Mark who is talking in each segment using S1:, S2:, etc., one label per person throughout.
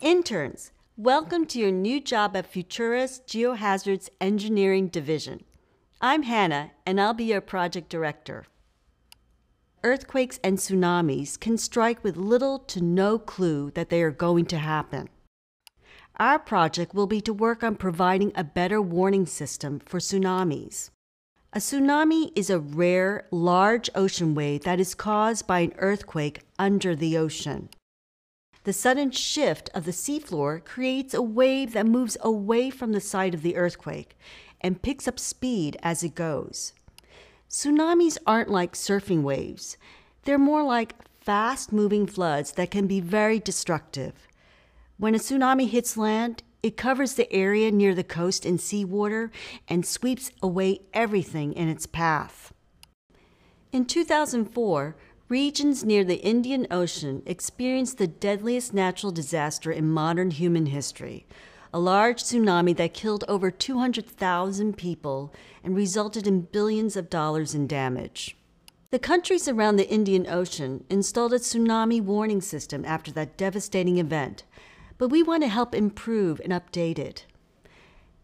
S1: Interns, welcome to your new job at Futura's Geohazards Engineering Division. I'm Hannah, and I'll be your project director. Earthquakes and tsunamis can strike with little to no clue that they are going to happen. Our project will be to work on providing a better warning system for tsunamis. A tsunami is a rare, large ocean wave that is caused by an earthquake under the ocean. The sudden shift of the seafloor creates a wave that moves away from the site of the earthquake and picks up speed as it goes. Tsunamis aren't like surfing waves, they're more like fast moving floods that can be very destructive. When a tsunami hits land, it covers the area near the coast in seawater and sweeps away everything in its path. In 2004, regions near the Indian Ocean experienced the deadliest natural disaster in modern human history a large tsunami that killed over 200,000 people and resulted in billions of dollars in damage. The countries around the Indian Ocean installed a tsunami warning system after that devastating event, but we want to help improve and update it.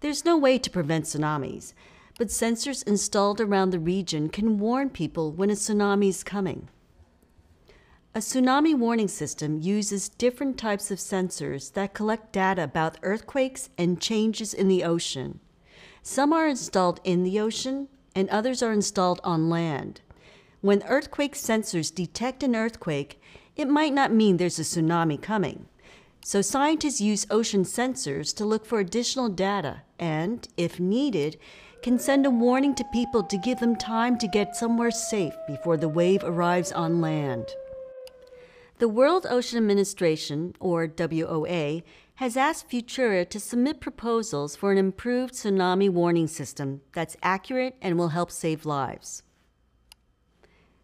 S1: There's no way to prevent tsunamis, but sensors installed around the region can warn people when a tsunami is coming. A tsunami warning system uses different types of sensors that collect data about earthquakes and changes in the ocean. Some are installed in the ocean, and others are installed on land. When earthquake sensors detect an earthquake, it might not mean there's a tsunami coming. So scientists use ocean sensors to look for additional data and, if needed, can send a warning to people to give them time to get somewhere safe before the wave arrives on land. The World Ocean Administration, or WOA, has asked Futura to submit proposals for an improved tsunami warning system that's accurate and will help save lives.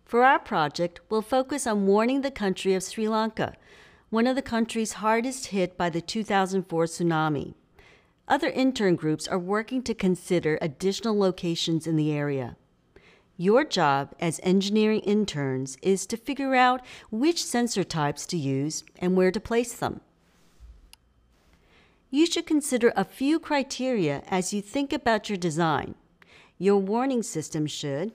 S1: For our project, we'll focus on warning the country of Sri Lanka one of the countries hardest hit by the 2004 tsunami. Other intern groups are working to consider additional locations in the area. Your job as engineering interns is to figure out which sensor types to use and where to place them. You should consider a few criteria as you think about your design. Your warning system should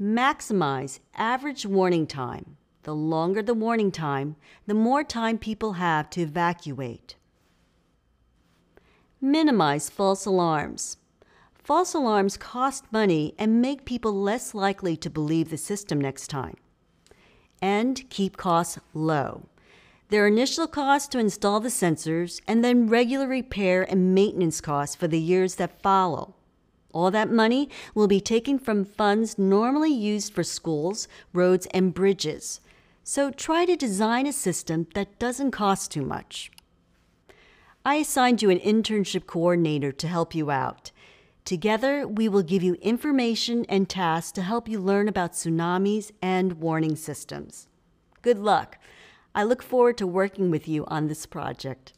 S1: maximize average warning time. The longer the warning time, the more time people have to evacuate. Minimize false alarms. False alarms cost money and make people less likely to believe the system next time. And keep costs low. There are initial costs to install the sensors and then regular repair and maintenance costs for the years that follow. All that money will be taken from funds normally used for schools, roads, and bridges, so try to design a system that doesn't cost too much. I assigned you an internship coordinator to help you out. Together, we will give you information and tasks to help you learn about tsunamis and warning systems. Good luck. I look forward to working with you on this project.